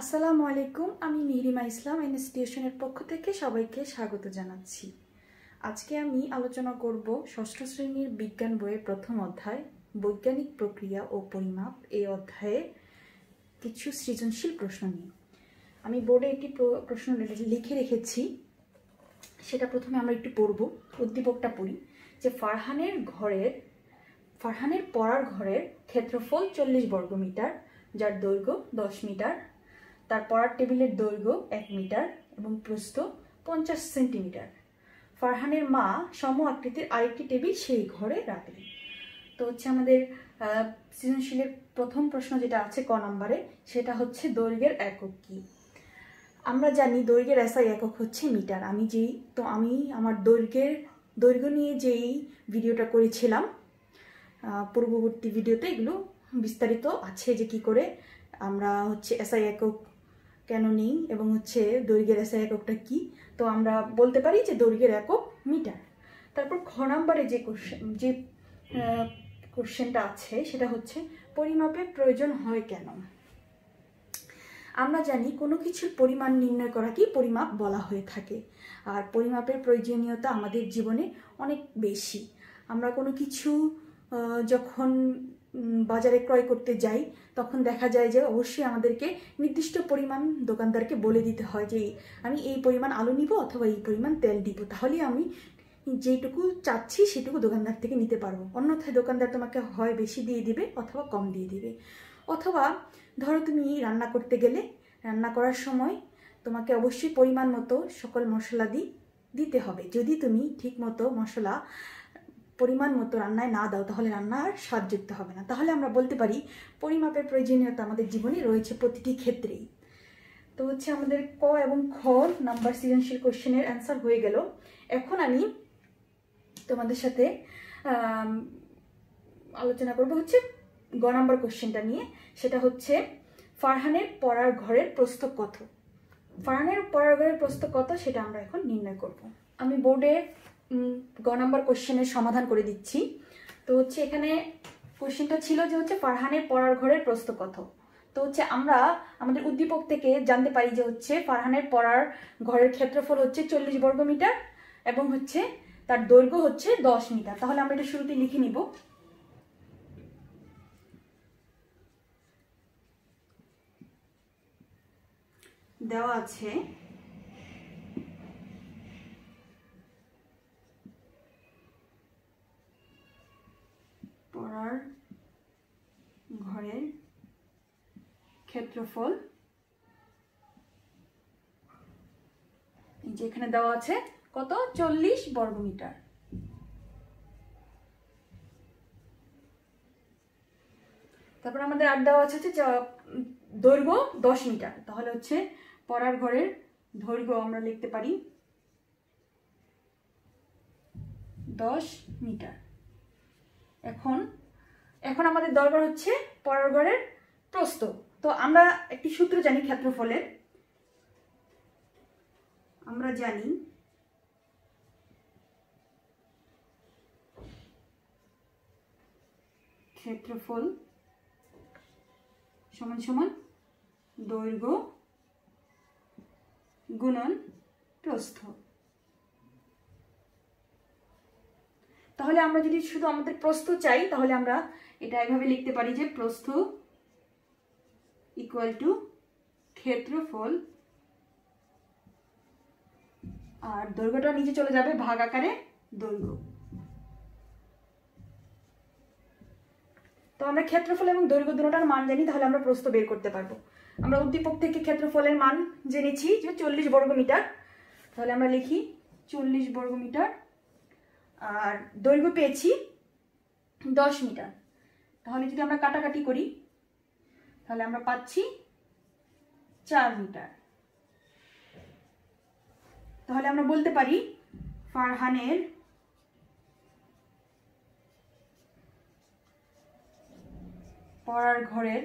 আসসালামু আলাইকুম আমি মিহিরিমা ইসলাম ইনস্টিটিউশনের পক্ষ থেকে সবাইকে স্বাগত জানাচ্ছি আজকে আমি আলোচনা করব ষষ্ঠ শ্রেণীর বিজ্ঞান বইয়ের প্রথম অধ্যায় বৈজ্ঞানিক প্রক্রিয়া ও পরিমাপ এই অধ্যায়ে কিছু সৃজনশীল প্রশ্ন নিয়ে আমি বোর্ডে একটি প্রশ্ন লিখে রেখেছি সেটা প্রথমে আমরা একটু পড়ব উদ্দীপকটা পড়ি যে ফারহানের ঘরের ফারহানের পড়ার ঘরের ক্ষেত্রফল চল্লিশ বর্গমিটার যার দৈর্ঘ্য দশ মিটার তার পড়ার টেবিলের দৈর্ঘ্য এক মিটার এবং প্রস্থ পঞ্চাশ সেন্টিমিটার ফারহানের মা সম আকৃতির আরেকটি টেবিল সেই ঘরে রাখলেন তো হচ্ছে আমাদের সৃজনশীলের প্রথম প্রশ্ন যেটা আছে ক নম্বরে সেটা হচ্ছে দৈর্ঘ্যের একক কি আমরা জানি দৈর্ঘ্যের এসআই একক হচ্ছে মিটার আমি যেই তো আমি আমার দৈর্ঘ্যের দৈর্ঘ্য নিয়ে যেই ভিডিওটা করেছিলাম পূর্ববর্তী ভিডিওতে এগুলো বিস্তারিত আছে যে কি করে আমরা হচ্ছে এসআই একক কেন নেই এবং হচ্ছে দৈর্ঘ্যের এসে এককটা কি তো আমরা বলতে পারি যে দৈর্ঘ্যের একক মিটার তারপর খ নাম্বারে যে কোশ্চেন যে কোশ্চেনটা আছে সেটা হচ্ছে পরিমাপের প্রয়োজন হয় কেন আমরা জানি কোনো কিছুর পরিমাণ নির্ণয় করাকেই পরিমাপ বলা হয়ে থাকে আর পরিমাপের প্রয়োজনীয়তা আমাদের জীবনে অনেক বেশি আমরা কোনো কিছু যখন বাজারে ক্রয় করতে যাই তখন দেখা যায় যে অবশ্যই আমাদেরকে নির্দিষ্ট পরিমাণ দোকানদারকে বলে দিতে হয় যে আমি এই পরিমাণ আলু নিব অথবা এই পরিমাণ তেল দিব তাহলে আমি যেটুকু চাচ্ছি সেটুকু দোকানদার থেকে নিতে পারবো অন্যথায় দোকানদার তোমাকে হয় বেশি দিয়ে দিবে অথবা কম দিয়ে দিবে অথবা ধরো তুমি রান্না করতে গেলে রান্না করার সময় তোমাকে অবশ্যই পরিমাণ মতো সকল মশলা দিই দিতে হবে যদি তুমি ঠিক মতো মশলা পরিমাণ মতো রান্নায় না দাও তাহলে রান্না আর যুক্ত হবে না তাহলে আমরা বলতে পারি পরিমাপের প্রয়োজনীয়তা আমাদের জীবনে রয়েছে প্রতিটি ক্ষেত্রেই তো হচ্ছে আমাদের ক এবং খ নাম্বার সৃজনশীল কোশ্চেনের অ্যান্সার হয়ে গেল এখন আমি তোমাদের সাথে আলোচনা করব হচ্ছে গ নাম্বার কোশ্চেনটা নিয়ে সেটা হচ্ছে ফারহানের পড়ার ঘরের প্রস্থ কত ফারহানের পড়ার ঘরের প্রস্থ কত সেটা আমরা এখন নির্ণয় করব আমি বোর্ডে গ নাম্বার কোশ্চেনের সমাধান করে দিচ্ছি তো হচ্ছে এখানে কোশ্চেনটা ছিল যে হচ্ছে ফারহানের পড়ার ঘরের কত তো হচ্ছে আমরা আমাদের উদ্দীপক থেকে জানতে পারি যে হচ্ছে ফারহানের পড়ার ঘরের ক্ষেত্রফল হচ্ছে চল্লিশ বর্গ মিটার এবং হচ্ছে তার দৈর্ঘ্য হচ্ছে দশ মিটার তাহলে আমরা এটা শুরুতে লিখে নিব দেওয়া আছে আমার ঘরের ক্ষেত্রফল যেখানে দেওয়া আছে কত চল্লিশ বর্গমিটার তারপর আমাদের আর দেওয়া আছে হচ্ছে দৈর্ঘ্য দশ মিটার তাহলে হচ্ছে পড়ার ঘরের দৈর্ঘ্য আমরা লিখতে পারি দশ মিটার এখন এখন আমাদের দরকার হচ্ছে পরের প্রস্থ তো আমরা একটি সূত্র জানি ক্ষেত্রফলের আমরা জানি ক্ষেত্রফল সমান সমান দৈর্ঘ্য গুণন প্রস্থ তাহলে আমরা যদি শুধু আমাদের প্রস্থ চাই তাহলে আমরা এটা এভাবে লিখতে পারি যে প্রস্থ ইকুয়াল টু ক্ষেত্রফল আর দৈর্ঘ্যটা নিচে চলে যাবে ভাগ আকারে দৈর্ঘ্য তো আমরা ক্ষেত্রফল এবং দৈর্ঘ্য দুটার মান জানি তাহলে আমরা প্রস্থ বের করতে পারবো আমরা উদ্দীপক থেকে ক্ষেত্রফলের মান জেনেছি যে চল্লিশ বর্গ মিটার তাহলে আমরা লিখি চল্লিশ বর্গ মিটার আর দৈর্ঘ্য পেয়েছি দশ মিটার তাহলে যদি আমরা কাটাকাটি করি তাহলে আমরা পাচ্ছি চার মিটার তাহলে আমরা বলতে পারি ফারহানের পড়ার ঘরের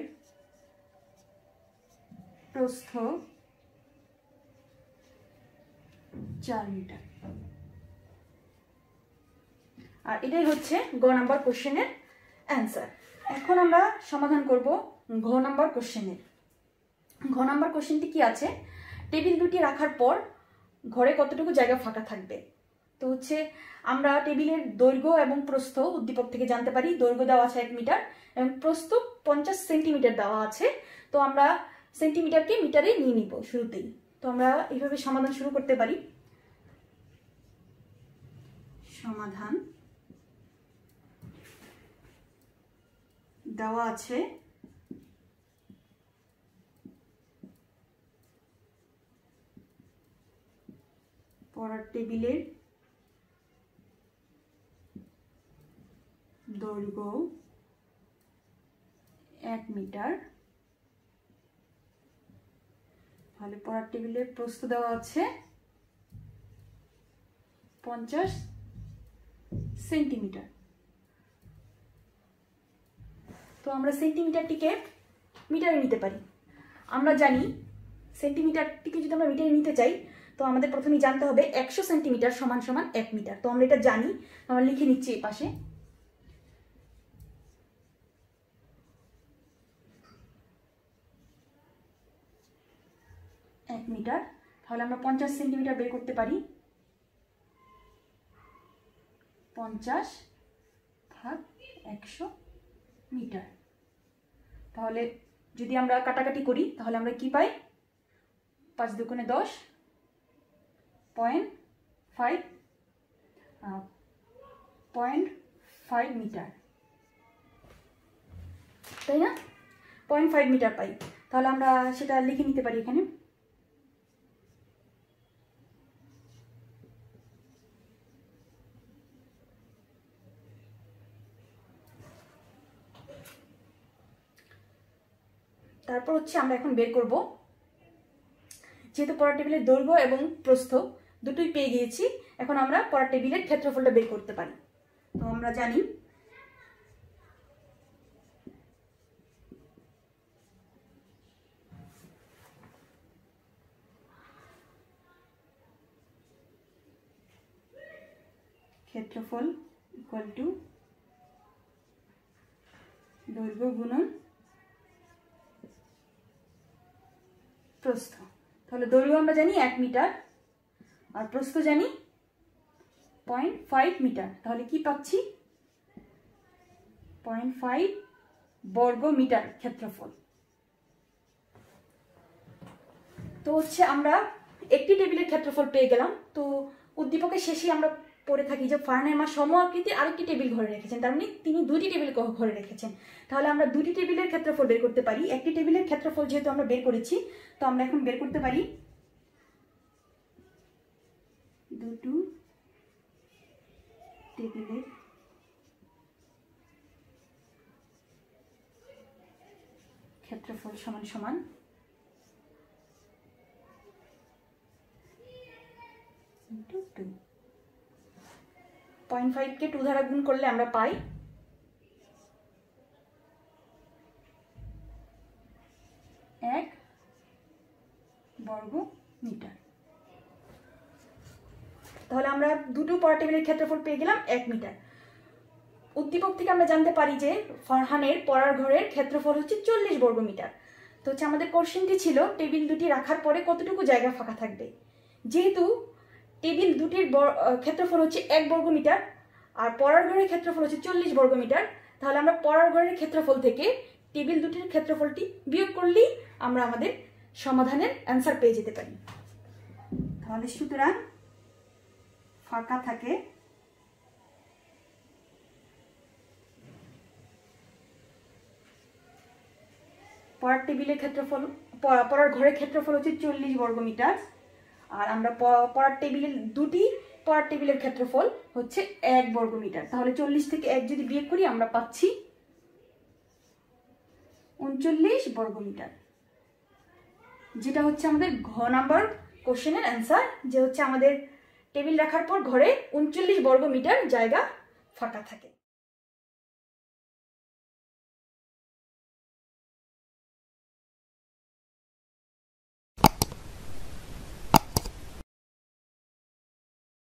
প্রস্থ চার মিটার আর এটাই হচ্ছে গ নাম্বার কোশ্চেনের অ্যান্সার এখন আমরা সমাধান করব ঘ নাম্বার কোশ্চেনের ঘ নাম্বার কোশ্চেনটি কি আছে টেবিল দুটি রাখার পর ঘরে কতটুকু জায়গা ফাঁকা থাকবে তো হচ্ছে আমরা টেবিলের দৈর্ঘ্য এবং প্রস্থ উদ্দীপক থেকে জানতে পারি দৈর্ঘ্য দেওয়া আছে এক মিটার এবং প্রস্থ পঞ্চাশ সেন্টিমিটার দেওয়া আছে তো আমরা সেন্টিমিটারকে মিটারে নিয়ে নিব শুরুতেই তো আমরা এইভাবে সমাধান শুরু করতে পারি সমাধান দেওয়া আছে পড়ার টেবিলের দৈর্ঘ্য এক মিটার তাহলে পড়ার টেবিলের প্রস্ত দেওয়া আছে পঞ্চাশ সেন্টিমিটার তো আমরা সেন্টিমিটারটিকে মিটারে নিতে পারি আমরা জানি সেন্টিমিটারটিকে যদি আমরা মিটারে নিতে চাই তো আমাদের প্রথমে জানতে হবে একশো সেন্টিমিটার সমান সমান এক মিটার তো আমরা এটা জানি আমরা লিখে নিচ্ছি এই পাশে এক মিটার তাহলে আমরা পঞ্চাশ সেন্টিমিটার বের করতে পারি পঞ্চাশ ভাগ একশো মিটার তাহলে যদি আমরা কাটাকাটি করি তাহলে আমরা কি পাই পাঁচ দুগুণে দশ point five point five metre তাই না পয়েন্ট ফাইভ মিটার পাই তাহলে আমরা সেটা লিখে নিতে পারি এখানে তারপর হচ্ছে আমরা এখন বের করব যেহেতু পড়ার টেবিলের দৈর্ঘ্য এবং প্রস্থ দুটোই পেয়ে গিয়েছি এখন আমরা পড়ার টেবিলের ক্ষেত্রফলটা বের করতে পারি তো আমরা জানি ক্ষেত্রফল ইকুয়াল টু দৈর্ঘ্য গুণন তাহলে দৈর্ঘ্য আমরা জানি এক মিটার আর প্রস্থ জানি পয়েন্ট ফাইভ মিটার তাহলে কি পাচ্ছি পয়েন্ট ফাইভ বর্গ মিটার ক্ষেত্রফল তো হচ্ছে আমরা একটি টেবিলের ক্ষেত্রফল পেয়ে গেলাম তো উদ্দীপকের শেষে আমরা পড়ে থাকি যে ফারহানের মা সম আকৃতির আরেকটি টেবিল ঘরে রেখেছেন তার মানে তিনি দুটি টেবিল ঘরে রেখেছেন তাহলে আমরা দুটি টেবিলের ক্ষেত্রফল বের করতে পারি একটি টেবিলের ক্ষেত্রফল যেহেতু আমরা বের করেছি তো আমরা এখন বের করতে পারি দুটো টেবিলের ক্ষেত্রফল সমান সমান টু টু পয়েন্ট ফাইভকে টু দ্বারা গুণ করলে আমরা পাই এক বর্গ মিটার তাহলে আমরা দুটো পাওয়ার টেবিলের ক্ষেত্রফল পেয়ে গেলাম এক মিটার উদ্দীপক থেকে আমরা জানতে পারি যে ফরহানের পড়ার ঘরের ক্ষেত্রফল হচ্ছে চল্লিশ বর্গ মিটার তো হচ্ছে আমাদের কোশ্চেনটি ছিল টেবিল দুটি রাখার পরে কতটুকু জায়গা ফাঁকা থাকবে যেহেতু টেবিল দুটির ক্ষেত্রফল হচ্ছে এক বর্গমিটার আর পড়ার ঘরের ক্ষেত্রফল হচ্ছে চল্লিশ বর্গমিটার তাহলে আমরা পড়ার ঘরের ক্ষেত্রফল থেকে টেবিল দুটির ক্ষেত্রফলটি বিয়োগ করলেই আমরা আমাদের সমাধানের অ্যান্সার পেয়ে যেতে পারি তাহলে সুতরাং ফাঁকা থাকে পড়ার টেবিলের ক্ষেত্রফল পড়ার ঘরের ক্ষেত্রফল হচ্ছে চল্লিশ বর্গমিটার আর আমরা পড়ার টেবিলের দুটি পড়ার টেবিলের ক্ষেত্রফল হচ্ছে এক বর্গমিটার তাহলে চল্লিশ থেকে এক যদি বিয়ে করি আমরা পাচ্ছি উনচল্লিশ বর্গমিটার যেটা হচ্ছে আমাদের ঘ নাম্বার কোশ্চেনের অ্যান্সার যে হচ্ছে আমাদের টেবিল রাখার পর ঘরে উনচল্লিশ বর্গমিটার জায়গা ফাঁকা থাকে